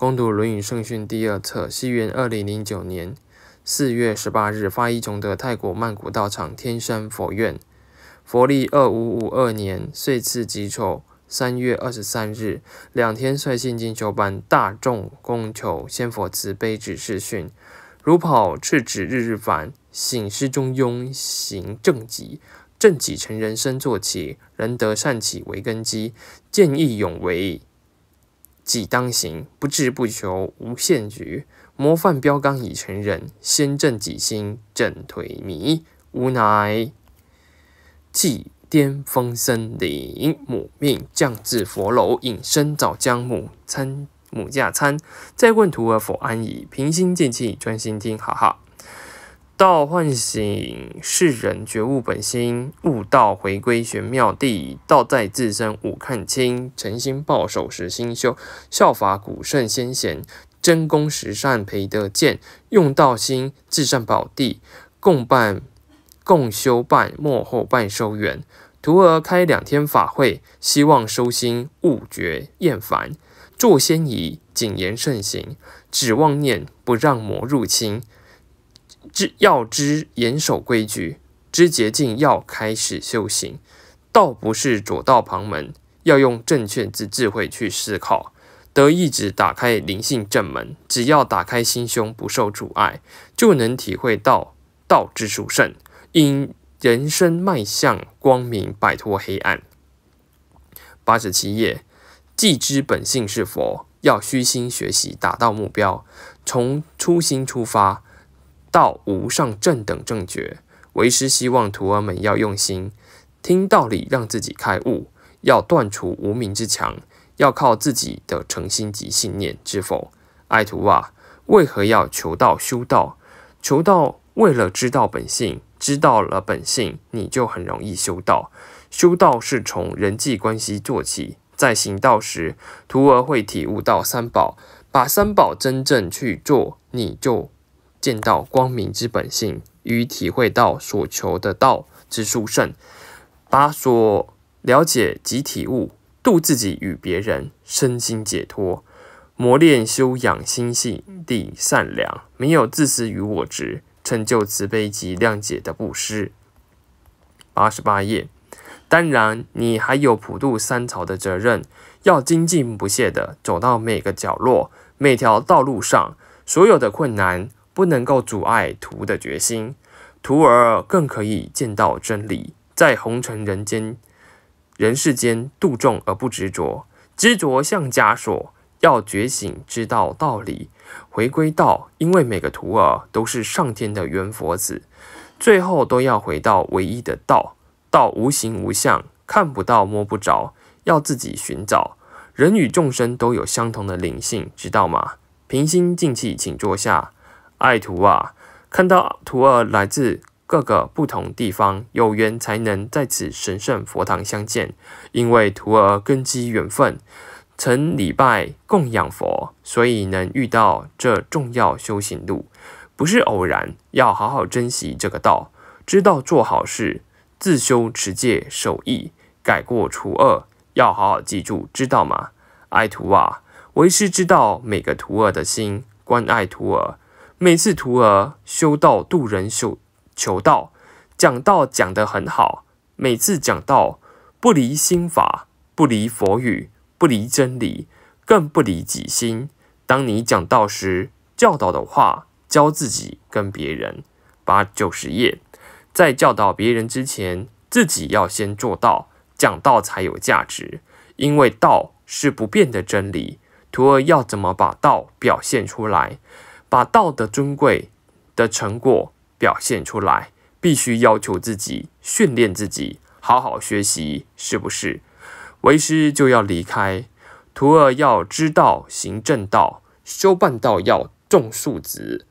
攻读《论语》圣训第二册，西元二零零九年四月十八日，发一崇的泰国曼谷道场天山佛院，佛历二五五二年岁次己丑三月二十三日，两天率性进修班大众供求先佛慈悲指示训，如跑赤指日日返，醒失中庸行正己，正己成人生做起，仁德善起为根基，见义勇为。己当行，不志不求无限局。模范标杆已成人，先正己心正腿迷。无奈祭巅峰森林，母命降至佛楼，隐身早将母参母驾参。再问徒儿否安矣？平心静气专心听，哈哈。道唤醒世人觉悟本心，悟道回归玄妙地，道在自身，吾看清，诚心报，守时心修，效法古圣先贤，真功实善培德建，用道心至善宝地，共办共修办末后半收缘，徒儿开两天法会，希望收心勿觉厌烦，作先仪谨言慎行，指妄念，不让魔入侵。知要知，严守规矩；知捷径要开始修行。道不是左道旁门，要用正确之智慧去思考。得意指打开灵性正门，只要打开心胸，不受阻碍，就能体会到道之殊胜，因人生迈向光明，摆脱黑暗。八十七页，既知本性是佛，要虚心学习，达到目标，从初心出发。道无上正等正觉，为师希望徒儿们要用心听道理，让自己开悟，要断除无名之强，要靠自己的诚心及信念，知否？爱徒啊，为何要求道修道？求道为了知道本性，知道了本性，你就很容易修道。修道是从人际关系做起，在行道时，徒儿会体悟到三宝，把三宝真正去做，你就。见到光明之本性，与体会到所求的道之殊胜，把所了解及体悟，度自己与别人身心解脱，磨练修养心性地善良，没有自私与我执，成就慈悲及谅解的布施。八十八页，当然你还有普渡三朝的责任，要精进不懈地走到每个角落、每条道路上，所有的困难。不能够阻碍徒的决心，徒儿更可以见到真理，在红尘人间、人世间度众而不执着，执着像枷锁。要觉醒，知道道理，回归道。因为每个徒儿都是上天的圆佛子，最后都要回到唯一的道。道无形无相，看不到摸不着，要自己寻找。人与众生都有相同的灵性，知道吗？平心静气，请坐下。爱徒啊，看到徒儿来自各个不同地方，有缘才能在此神圣佛堂相见。因为徒儿根基缘分，曾礼拜供养佛，所以能遇到这重要修行路，不是偶然。要好好珍惜这个道，知道做好事，自修持戒守义，改过除恶，要好好记住，知道吗？爱徒啊，为师知道每个徒儿的心，关爱徒儿。每次徒儿修道渡人修求道，讲道讲得很好。每次讲道不离心法，不离佛语，不离真理，更不离己心。当你讲道时，教导的话教自己跟别人，八九十页。在教导别人之前，自己要先做到讲道才有价值，因为道是不变的真理。徒儿要怎么把道表现出来？把道德尊贵的成果表现出来，必须要求自己，训练自己，好好学习，是不是？为师就要离开，徒儿要知道行正道，修半道要种树子，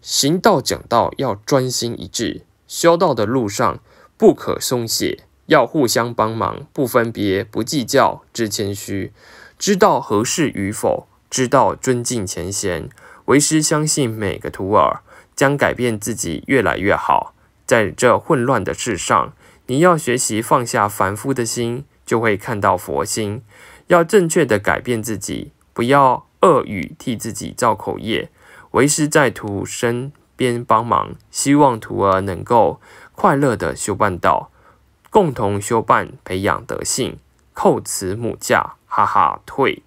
行道讲道要专心一致，修道的路上不可松懈，要互相帮忙，不分别，不计较，知谦虚，知道合适与否，知道尊敬前贤。为师相信每个徒儿将改变自己越来越好。在这混乱的世上，你要学习放下凡夫的心，就会看到佛心。要正确的改变自己，不要恶语替自己造口业。为师在徒身边帮忙，希望徒儿能够快乐的修办道，共同修办培养德性。叩慈木架，哈哈，退。